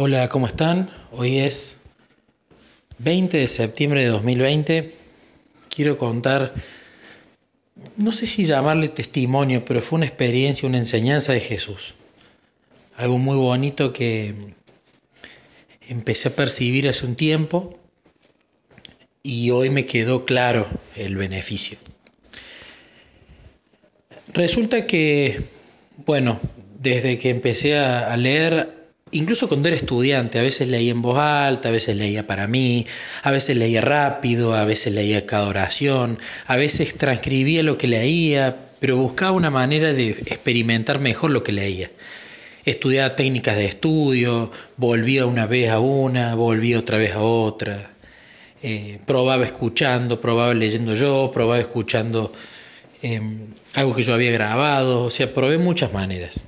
Hola, ¿cómo están? Hoy es 20 de septiembre de 2020. Quiero contar, no sé si llamarle testimonio, pero fue una experiencia, una enseñanza de Jesús. Algo muy bonito que empecé a percibir hace un tiempo y hoy me quedó claro el beneficio. Resulta que, bueno, desde que empecé a leer Incluso cuando era estudiante, a veces leía en voz alta, a veces leía para mí, a veces leía rápido, a veces leía cada oración, a veces transcribía lo que leía, pero buscaba una manera de experimentar mejor lo que leía. Estudiaba técnicas de estudio, volvía una vez a una, volvía otra vez a otra. Eh, probaba escuchando, probaba leyendo yo, probaba escuchando em, algo que yo había grabado, o sea, probé muchas maneras.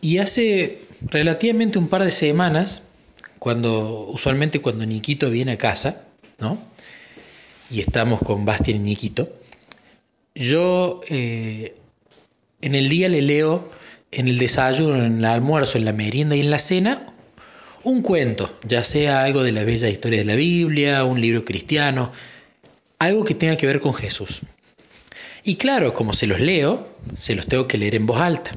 Y hace relativamente un par de semanas, cuando usualmente cuando niquito viene a casa, ¿no? Y estamos con Bastian y Nikito. Yo eh, en el día le leo en el desayuno, en el almuerzo, en la merienda y en la cena un cuento, ya sea algo de la bella historia de la Biblia, un libro cristiano, algo que tenga que ver con Jesús. Y claro, como se los leo, se los tengo que leer en voz alta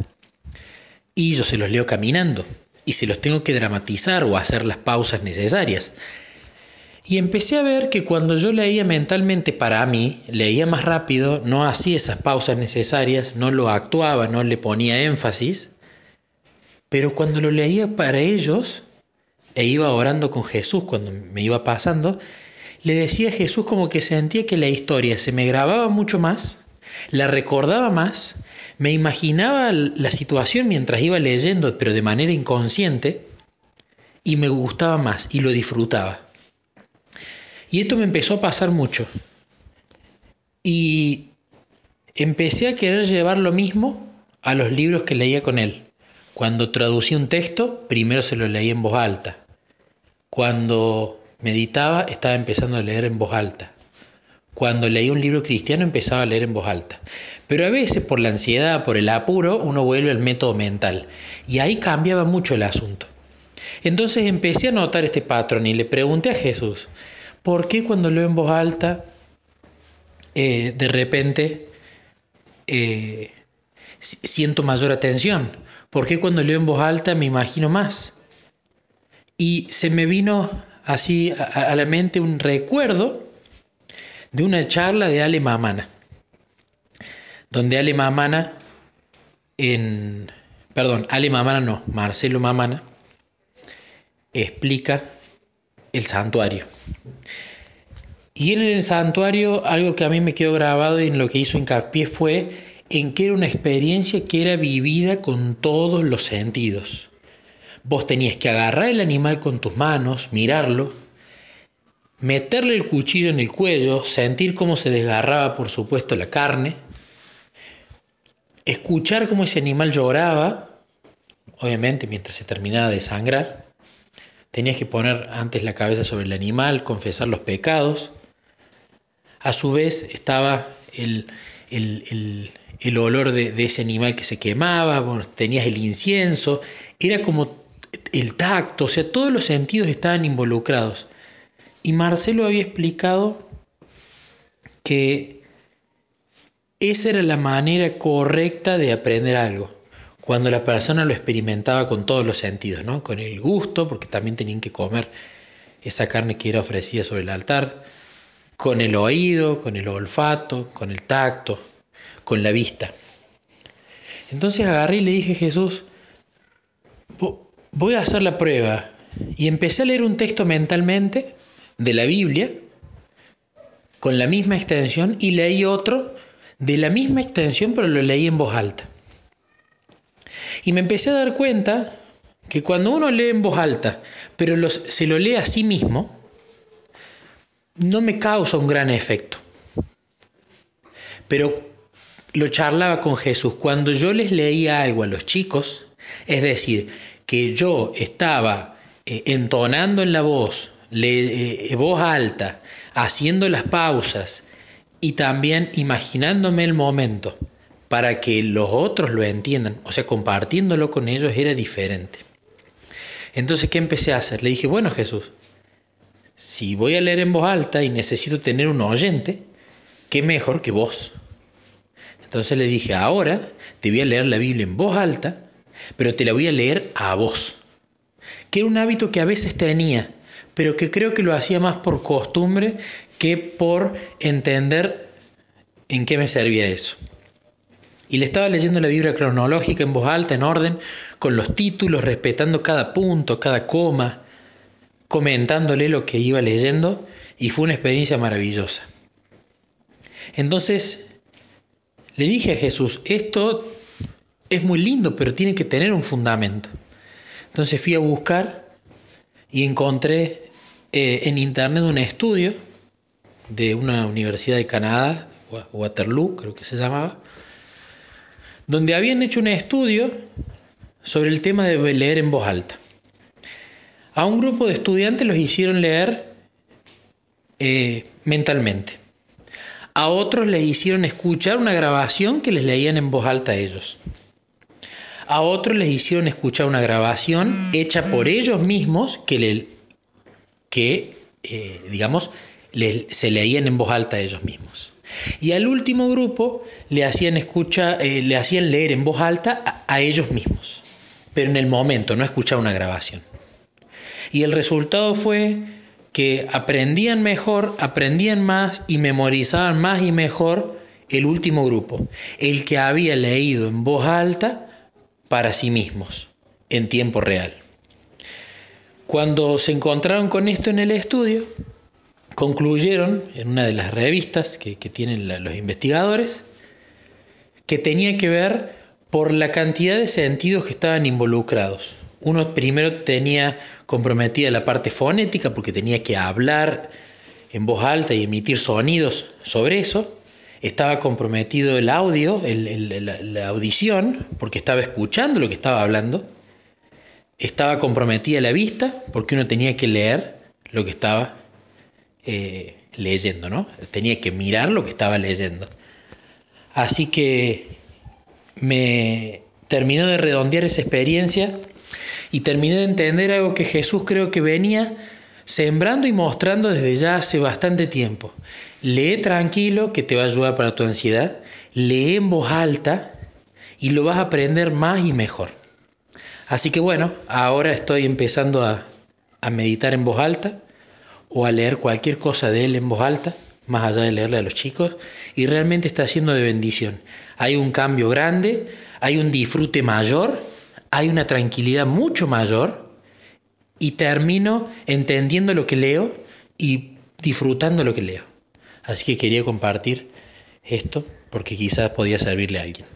y yo se los leo caminando y se los tengo que dramatizar o hacer las pausas necesarias. Y empecé a ver que cuando yo leía mentalmente para mí, leía más rápido, no hacía esas pausas necesarias, no lo actuaba, no le ponía énfasis, pero cuando lo leía para ellos, e iba orando con Jesús cuando me iba pasando, le decía a Jesús como que sentía que la historia se me grababa mucho más, la recordaba más me imaginaba la situación mientras iba leyendo, pero de manera inconsciente, y me gustaba más y lo disfrutaba. Y esto me empezó a pasar mucho. Y empecé a querer llevar lo mismo a los libros que leía con él. Cuando traducía un texto, primero se lo leía en voz alta. Cuando meditaba, estaba empezando a leer en voz alta. Cuando leía un libro cristiano, empezaba a leer en voz alta. Pero a veces por la ansiedad, por el apuro, uno vuelve al método mental. Y ahí cambiaba mucho el asunto. Entonces empecé a notar este patrón y le pregunté a Jesús, ¿por qué cuando leo en voz alta, eh, de repente eh, siento mayor atención? ¿Por qué cuando leo en voz alta me imagino más? Y se me vino así a, a la mente un recuerdo de una charla de Ale Mamana donde Ale Mamana, en, perdón, Ale Mamana no, Marcelo Mamana, explica el santuario. Y en el santuario algo que a mí me quedó grabado y en lo que hizo hincapié fue en que era una experiencia que era vivida con todos los sentidos. Vos tenías que agarrar el animal con tus manos, mirarlo, meterle el cuchillo en el cuello, sentir cómo se desgarraba por supuesto la carne, escuchar cómo ese animal lloraba, obviamente mientras se terminaba de sangrar, tenías que poner antes la cabeza sobre el animal, confesar los pecados, a su vez estaba el, olor de, ese animal que se quemaba, tenías el incienso, era como el tacto, o sea, todos los sentidos estaban involucrados. Y Marcelo había explicado que esa era la manera correcta de aprender algo. Cuando la persona lo experimentaba con todos los sentidos, ¿no? Con el gusto, porque también tenían que comer esa carne que era ofrecida sobre el altar, con el oído, con el olfato, con el tacto, con la vista. Entonces agarré y le dije a Jesús, voy a hacer la prueba. Y empecé a leer un texto mentalmente de la Biblia, con la misma extensión, y leí otro de la misma extensión, pero lo leí en voz alta. Y me empecé a dar cuenta que cuando uno lee en voz alta, pero se lo lee a sí mismo, no me causa un gran efecto. Pero lo charlaba con Jesús, cuando yo les leía algo a los chicos, es decir, que yo estaba eh, entonando en la voz, eh, voz alta, haciendo las pausas, y también imaginándome el momento para que los otros lo entiendan, o sea, compartiéndolo con ellos era diferente. Entonces, ¿qué empecé a hacer? Le dije, bueno Jesús, si voy a leer en voz alta y necesito tener un oyente, ¿qué mejor que vos? Entonces le dije, ahora te voy a leer la Biblia en voz alta, pero te la voy a leer a vos. Que era un hábito que a veces tenía, pero que creo que lo hacía más por costumbre que por entender en qué me servía eso. Y le estaba leyendo la Biblia cronológica en voz alta, en orden, con los títulos, respetando cada punto, cada coma, comentándole lo que iba leyendo, y fue una experiencia maravillosa. Entonces, le dije a Jesús, esto es muy lindo, pero tiene que tener un fundamento. Entonces fui a buscar y encontré eh, en internet un estudio de una universidad de Canadá, Waterloo creo que se llamaba, donde habían hecho un estudio sobre el tema de leer en voz alta. A un grupo de estudiantes los hicieron leer eh, mentalmente. A otros les hicieron escuchar una grabación que les leían en voz alta a ellos. A otros les hicieron escuchar una grabación mm. hecha por ellos mismos que le que, eh, digamos, se leían en voz alta ellos mismos. Y al último grupo le hacían, escucha, eh, le hacían leer en voz alta a, ellos mismos, pero en el momento, no escuchaba una grabación. Y el resultado fue que aprendían mejor, aprendían más y memorizaban más y mejor el último grupo, el que había leído en voz alta para sí mismos, en tiempo real. Cuando se encontraron con esto en el estudio, concluyeron en una de las revistas que, tienen los investigadores que tenía que ver por la cantidad de sentidos que estaban involucrados. Uno primero tenía comprometida la parte fonética porque tenía que hablar en voz alta y emitir sonidos sobre eso. Estaba comprometido el audio, la audición, porque estaba escuchando lo que estaba hablando estaba comprometida la vista porque uno tenía que leer lo que estaba eh, leyendo, ¿no? Tenía que mirar lo que estaba leyendo. Así que me terminó de redondear esa experiencia y terminé de entender algo que Jesús creo que venía sembrando y mostrando desde ya hace bastante tiempo. Lee tranquilo, que te va a ayudar para tu ansiedad. Lee en voz alta y lo vas a aprender más y mejor. Así que bueno, ahora estoy empezando a, meditar en voz alta o a leer cualquier cosa de él en voz alta, más allá de leerle a los chicos, y realmente está siendo de bendición. Hay un cambio grande, hay un disfrute mayor, hay una tranquilidad mucho mayor, y termino entendiendo lo que leo y disfrutando lo que leo. Así que quería compartir esto porque quizás podía servirle a alguien.